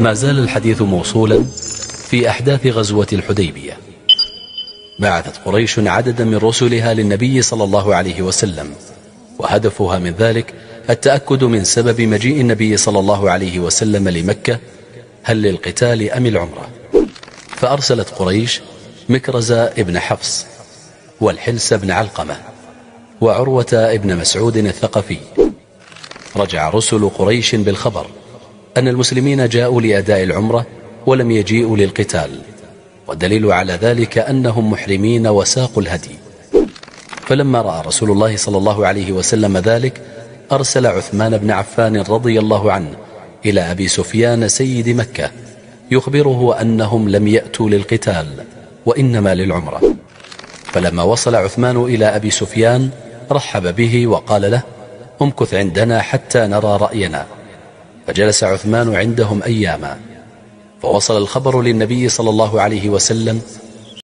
ما زال الحديث موصولا في أحداث غزوة الحديبية بعثت قريش عددا من رسلها للنبي صلى الله عليه وسلم وهدفها من ذلك التأكد من سبب مجيء النبي صلى الله عليه وسلم لمكة هل للقتال أم العمرة فأرسلت قريش مكرز ابن حفص والحلس بن علقمة وعروة ابن مسعود الثقفي رجع رسل قريش بالخبر أن المسلمين جاءوا لأداء العمرة ولم يجيئوا للقتال والدليل على ذلك أنهم محرمين وساقوا الهدي فلما رأى رسول الله صلى الله عليه وسلم ذلك أرسل عثمان بن عفان رضي الله عنه إلى أبي سفيان سيد مكة يخبره أنهم لم يأتوا للقتال وإنما للعمرة فلما وصل عثمان إلى أبي سفيان رحب به وقال له امكث عندنا حتى نرى رأينا فجلس عثمان عندهم أياما فوصل الخبر للنبي صلى الله عليه وسلم